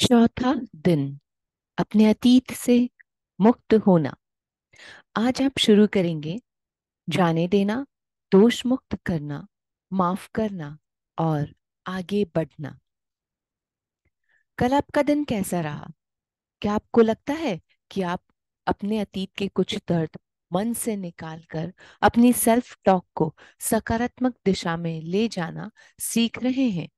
चौथा दिन अपने अतीत से मुक्त होना आज आप शुरू करेंगे जाने देना दोष मुक्त करना माफ करना और आगे बढ़ना कल आपका दिन कैसा रहा क्या आपको लगता है कि आप अपने अतीत के कुछ दर्द मन से निकालकर अपनी सेल्फ टॉक को सकारात्मक दिशा में ले जाना सीख रहे हैं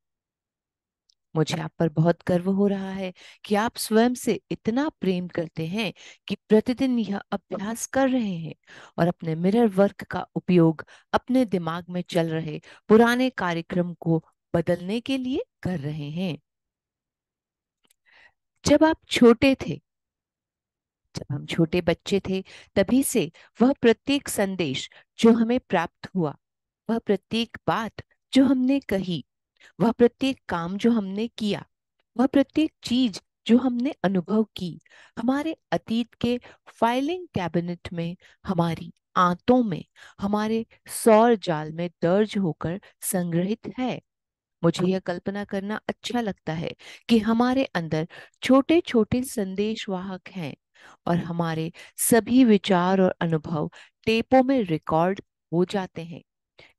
मुझे आप पर बहुत गर्व हो रहा है कि आप स्वयं से इतना प्रेम करते हैं कि प्रतिदिन यह अभ्यास कर रहे हैं और अपने मिरर वर्क का उपयोग अपने दिमाग में चल रहे पुराने कार्यक्रम को बदलने के लिए कर रहे हैं जब आप छोटे थे जब हम छोटे बच्चे थे तभी से वह प्रत्येक संदेश जो हमें प्राप्त हुआ वह प्रत्येक बात जो हमने कही वह प्रत्येक काम जो हमने किया वह प्रत्येक चीज जो हमने अनुभव की हमारे अतीत के फाइलिंग कैबिनेट में हमारी आंतों में हमारे सौर जाल में दर्ज होकर संग्रहित है मुझे यह कल्पना करना अच्छा लगता है कि हमारे अंदर छोटे छोटे संदेश वाहक हैं और हमारे सभी विचार और अनुभव टेपों में रिकॉर्ड हो जाते हैं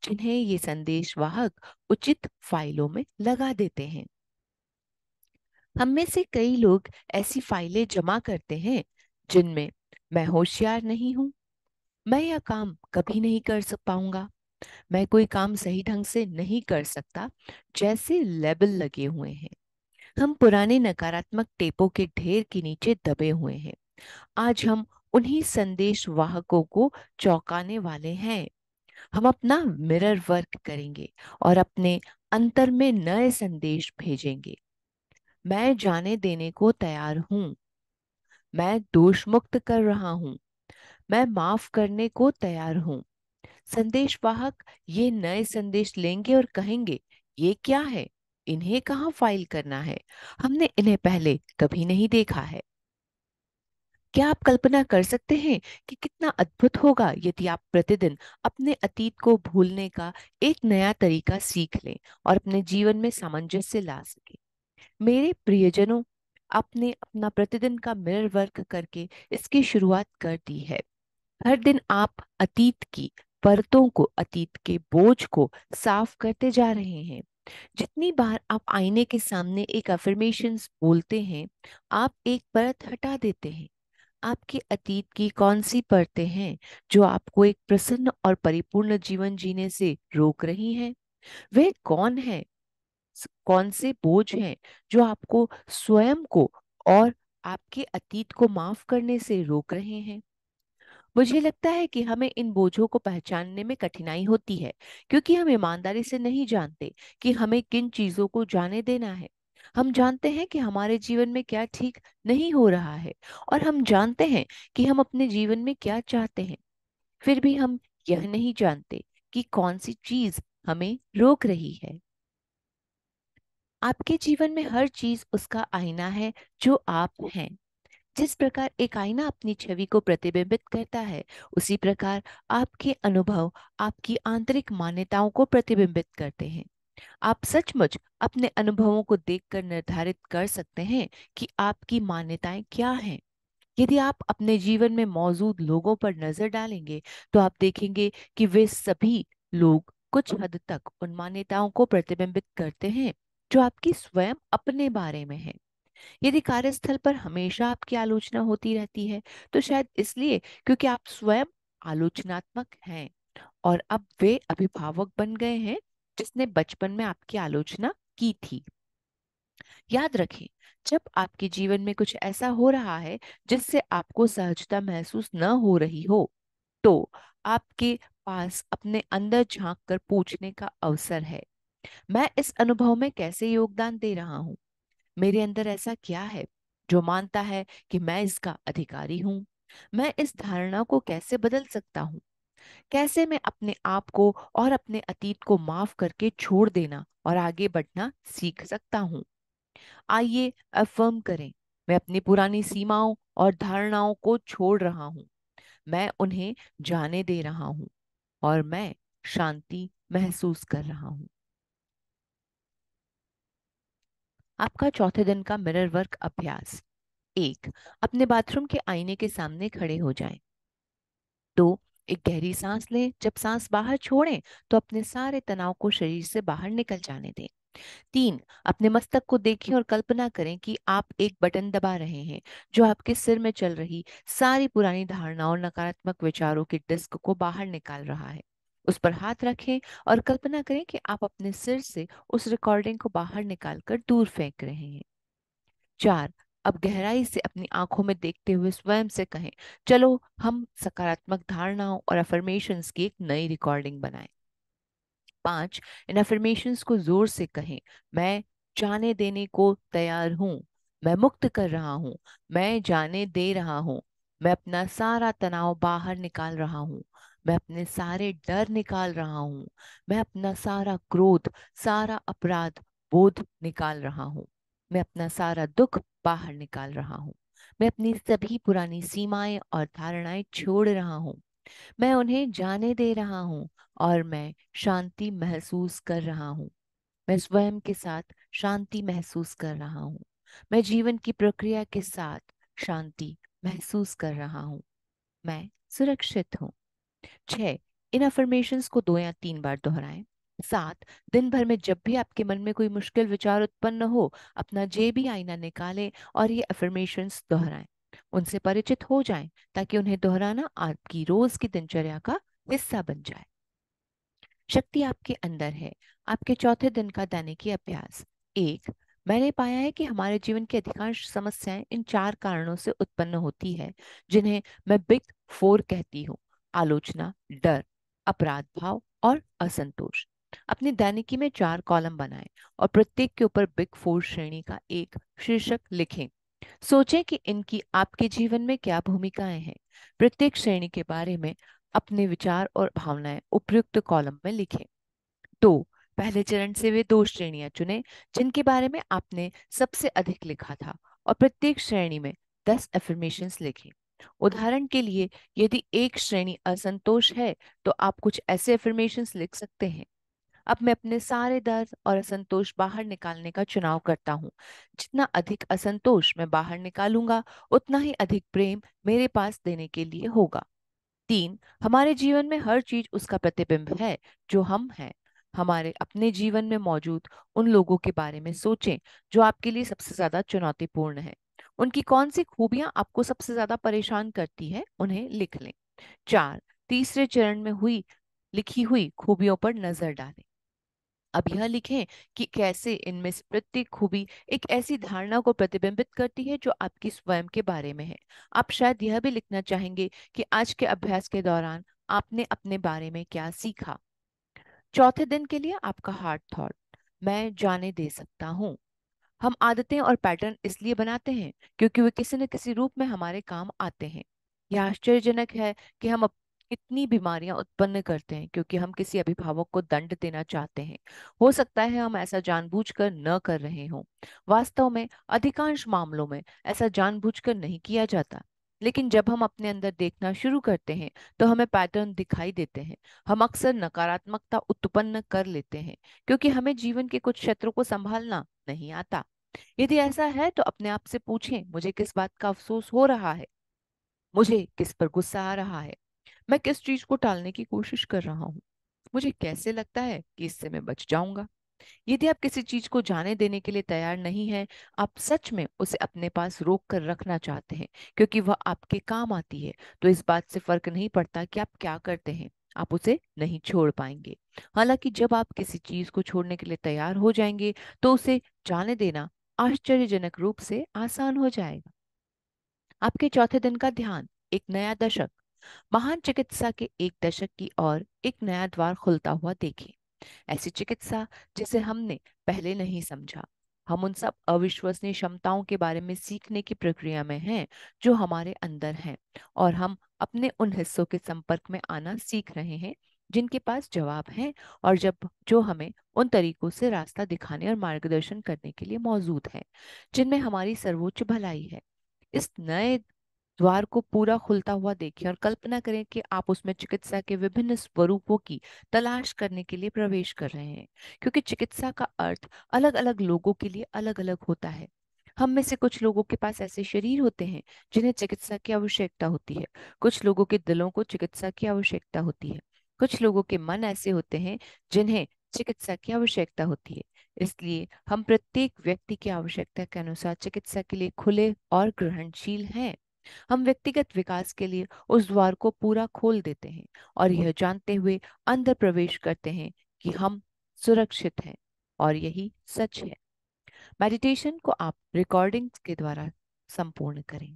जिन्हें ये संदेश वाहक उचित फाइलों में लगा देते हैं हम में से कई लोग ऐसी फाइलें जमा करते हैं जिनमें मैं होशियार नहीं हूं मैं यह काम कभी नहीं कर सक पाऊंगा मैं कोई काम सही ढंग से नहीं कर सकता जैसे लेबल लगे हुए हैं हम पुराने नकारात्मक टेपों के ढेर के नीचे दबे हुए हैं आज हम उन्हीं संदेश वाहकों को चौंकाने वाले हैं हम अपना मिरर वर्क करेंगे और अपने अंतर में नए संदेश भेजेंगे मैं जाने देने को तैयार हूँ मैं दोष मुक्त कर रहा हूं मैं माफ करने को तैयार हूं संदेश वाहक ये नए संदेश लेंगे और कहेंगे ये क्या है इन्हें कहाँ फाइल करना है हमने इन्हें पहले कभी नहीं देखा है क्या आप कल्पना कर सकते हैं कि कितना अद्भुत होगा यदि आप प्रतिदिन अपने अतीत को भूलने का एक नया तरीका सीख लें और अपने जीवन में सामंजस्य ला सकें मेरे प्रियजनों आपने अपना प्रतिदिन का मिरर वर्क करके इसकी शुरुआत कर दी है हर दिन आप अतीत की परतों को अतीत के बोझ को साफ करते जा रहे हैं जितनी बार आप आईने के सामने एक अफर्मेशन बोलते हैं आप एक परत हटा देते हैं आपके अतीत की कौन सी परतें हैं जो आपको एक प्रसन्न और परिपूर्ण जीवन जीने से रोक रही हैं वे कौन है कौन से बोझ हैं जो आपको स्वयं को और आपके अतीत को माफ करने से रोक रहे हैं मुझे लगता है कि हमें इन बोझों को पहचानने में कठिनाई होती है क्योंकि हम ईमानदारी से नहीं जानते कि हमें किन चीजों को जाने देना है हम जानते हैं कि हमारे जीवन में क्या ठीक नहीं हो रहा है और हम जानते हैं कि हम अपने जीवन में क्या चाहते हैं फिर भी हम यह नहीं जानते कि कौन सी चीज हमें रोक रही है आपके जीवन में हर चीज उसका आईना है जो आप हैं जिस प्रकार एक आईना अपनी छवि को प्रतिबिंबित करता है उसी प्रकार आपके अनुभव आपकी आंतरिक मान्यताओं को प्रतिबिंबित करते हैं आप सचमुच अपने अनुभवों को देखकर निर्धारित कर सकते हैं कि आपकी मान्यताएं क्या हैं यदि आप अपने जीवन में मौजूद लोगों पर नजर डालेंगे तो आप देखेंगे कि वे सभी लोग कुछ हद तक उन मान्यताओं को प्रतिबिंबित करते हैं जो आपकी स्वयं अपने बारे में है यदि कार्यस्थल पर हमेशा आपकी आलोचना होती रहती है तो शायद इसलिए क्योंकि आप स्वयं आलोचनात्मक हैं और अब वे अभिभावक बन गए हैं जिसने बचपन में आपकी आलोचना की थी याद रखें जब आपके जीवन में कुछ ऐसा हो रहा है जिससे आपको सहजता महसूस न हो रही हो तो आपके पास अपने अंदर झांक कर पूछने का अवसर है मैं इस अनुभव में कैसे योगदान दे रहा हूँ मेरे अंदर ऐसा क्या है जो मानता है कि मैं इसका अधिकारी हूँ मैं इस धारणा को कैसे बदल सकता हूँ कैसे मैं अपने आप को और अपने अतीत को माफ करके छोड़ देना और आगे बढ़ना सीख सकता हूँ आइए अफर्म करें मैं अपनी पुरानी सीमाओं और धारणाओं को छोड़ रहा हूँ मैं उन्हें जाने दे रहा हूँ और मैं शांति महसूस कर रहा हूँ आपका चौथे दिन का मिरर वर्क अभ्यास एक अपने बाथरूम के आईने के सामने खड़े हो जाएं एक गहरी सांस लें जब सांस बाहर छोड़ें तो अपने सारे तनाव को शरीर से बाहर निकल जाने दें तीन अपने मस्तक को देखें और कल्पना करें कि आप एक बटन दबा रहे हैं जो आपके सिर में चल रही सारी पुरानी धारणाओं नकारात्मक विचारों के डिस्क को बाहर निकाल रहा है उस पर हाथ रखें और कल्पना करें कि आप अपने सिर से उस रिकॉर्डिंग को बाहर निकालकर दूर फेंक रहे हैं चार अब गहराई से अपनी आंखों में देखते हुए स्वयं से कहें चलो हम सकारात्मक धारणाओं और अफर्मेशन की एक नई रिकॉर्डिंग बनाएं पांच इन अफर्मेशन को जोर से कहें मैं जाने देने को तैयार हूँ मैं मुक्त कर रहा हूँ मैं जाने दे रहा हूँ मैं अपना सारा तनाव बाहर निकाल रहा हूँ मैं अपने सारे डर निकाल रहा हूँ मैं अपना सारा क्रोध सारा अपराध बोध निकाल रहा हूँ मैं अपना सारा दुख बाहर निकाल रहा हूँ मैं अपनी सभी पुरानी सीमाएं और धारणाएं छोड़ रहा हूँ मैं उन्हें जाने दे रहा हूँ और मैं शांति महसूस कर रहा हूँ मैं स्वयं के साथ शांति महसूस कर रहा हूँ मैं जीवन की प्रक्रिया के साथ शांति महसूस कर रहा हूँ मैं सुरक्षित हूँ छ इन अफर्मेशन को दो या तीन बार दोहराएं साथ दिन भर में जब भी आपके मन में कोई मुश्किल विचार उत्पन्न हो अपना जेबी आईना निकालें और ये अफर्मेशन दोहराएं उनसे परिचित हो जाएं ताकि उन्हें दोहराना आपकी रोज की दिनचर्या का हिस्सा बन जाए शक्ति आपके अंदर है आपके चौथे दिन का दैनिक अभ्यास एक मैंने पाया है कि हमारे जीवन की अधिकांश समस्याएं इन चार कारणों से उत्पन्न होती है जिन्हें मैं बिग फोर कहती हूँ आलोचना डर अपराध भाव और असंतोष अपनी दैनिकी में चार कॉलम बनाएं और प्रत्येक के ऊपर बिग फोर श्रेणी का एक शीर्षक लिखें सोचें कि इनकी आपके जीवन में क्या भूमिकाएं हैं प्रत्येक श्रेणी के बारे में अपने विचार और भावनाएं उपयुक्त कॉलम में लिखें तो, पहले चरण से वे दो श्रेणियां चुनें जिनके बारे में आपने सबसे अधिक लिखा था और प्रत्येक श्रेणी में दस एफर्मेशन लिखें उदाहरण के लिए यदि एक श्रेणी असंतोष है तो आप कुछ ऐसे एफर्मेशन लिख सकते हैं अब मैं अपने सारे दर्द और असंतोष बाहर निकालने का चुनाव करता हूँ जितना अधिक असंतोष मैं बाहर निकालूंगा उतना ही अधिक प्रेम मेरे पास देने के लिए होगा तीन हमारे जीवन में हर चीज उसका प्रतिबिंब है जो हम हैं हमारे अपने जीवन में मौजूद उन लोगों के बारे में सोचें जो आपके लिए सबसे ज्यादा चुनौतीपूर्ण है उनकी कौन सी खूबियां आपको सबसे ज्यादा परेशान करती है उन्हें लिख लें चार तीसरे चरण में हुई लिखी हुई खूबियों पर नजर डालें अब यह लिखें कि कैसे इनमें से प्रत्येक खूबी एक ऐसी धारणा को प्रतिबिंबित करती है जो आपकी स्वयं के बारे में है आप शायद यह भी लिखना चाहेंगे कि आज के अभ्यास के दौरान आपने अपने बारे में क्या सीखा चौथे दिन के लिए आपका हार्ड थॉट मैं जाने दे सकता हूँ हम आदतें और पैटर्न इसलिए बनाते हैं क्योंकि वे किसी न किसी रूप में हमारे काम आते हैं यह आश्चर्यजनक है कि हम कितनी बीमारियां उत्पन्न करते हैं क्योंकि हम किसी अभिभावक को दंड देना चाहते हैं हो सकता है हम ऐसा जानबूझकर न कर रहे हों वास्तव में अधिकांश मामलों में ऐसा जानबूझकर नहीं किया जाता लेकिन जब हम अपने अंदर देखना शुरू करते हैं तो हमें पैटर्न दिखाई देते हैं हम अक्सर नकारात्मकता उत्पन्न कर लेते हैं क्योंकि हमें जीवन के कुछ क्षेत्रों को संभालना नहीं आता यदि ऐसा है तो अपने आप से पूछें मुझे किस बात का अफसोस हो रहा है मुझे किस पर गुस्सा आ रहा है मैं किस चीज को टालने की कोशिश कर रहा हूँ मुझे कैसे लगता है कि इससे मैं बच जाऊंगा यदि आप किसी चीज को जाने देने के लिए तैयार नहीं हैं, आप सच में उसे अपने पास रोक कर रखना चाहते हैं क्योंकि वह आपके काम आती है तो इस बात से फर्क नहीं पड़ता कि आप क्या करते हैं आप उसे नहीं छोड़ पाएंगे हालांकि जब आप किसी चीज को छोड़ने के लिए तैयार हो जाएंगे तो उसे जाने देना आश्चर्यजनक रूप से आसान हो जाएगा आपके चौथे दिन का ध्यान एक नया दशक महान चिकित्सा के एक दशक की ओर एक नया द्वार खुलता हुआ देखे ऐसी चिकित्सा जिसे हमने पहले नहीं समझा हम उन सब अविश्वसनीय क्षमताओं के बारे में सीखने की प्रक्रिया में हैं जो हमारे अंदर हैं और हम अपने उन हिस्सों के संपर्क में आना सीख रहे हैं जिनके पास जवाब हैं और जब जो हमें उन तरीकों से रास्ता दिखाने और मार्गदर्शन करने के लिए मौजूद हैं जिनमें हमारी सर्वोच्च भलाई है इस नए द्वार को पूरा खुलता हुआ देखें और कल्पना करें कि आप उसमें चिकित्सा के विभिन्न स्वरूपों की तलाश करने के लिए प्रवेश कर रहे हैं क्योंकि चिकित्सा का अर्थ अलग अलग लोगों के लिए अलग अलग होता है हम में से कुछ लोगों के पास ऐसे शरीर होते हैं जिन्हें चिकित्सा की आवश्यकता होती है कुछ लोगों के दिलों को चिकित्सा की आवश्यकता होती है कुछ लोगों के मन ऐसे होते हैं जिन्हें चिकित्सा की आवश्यकता होती है इसलिए हम प्रत्येक व्यक्ति की आवश्यकता के अनुसार चिकित्सा के लिए खुले और ग्रहणशील हैं हम व्यक्तिगत विकास के लिए उस द्वार को पूरा खोल देते हैं और यह जानते हुए अंदर प्रवेश करते हैं कि हम सुरक्षित हैं और यही सच है मेडिटेशन को आप रिकॉर्डिंग्स के द्वारा संपूर्ण करें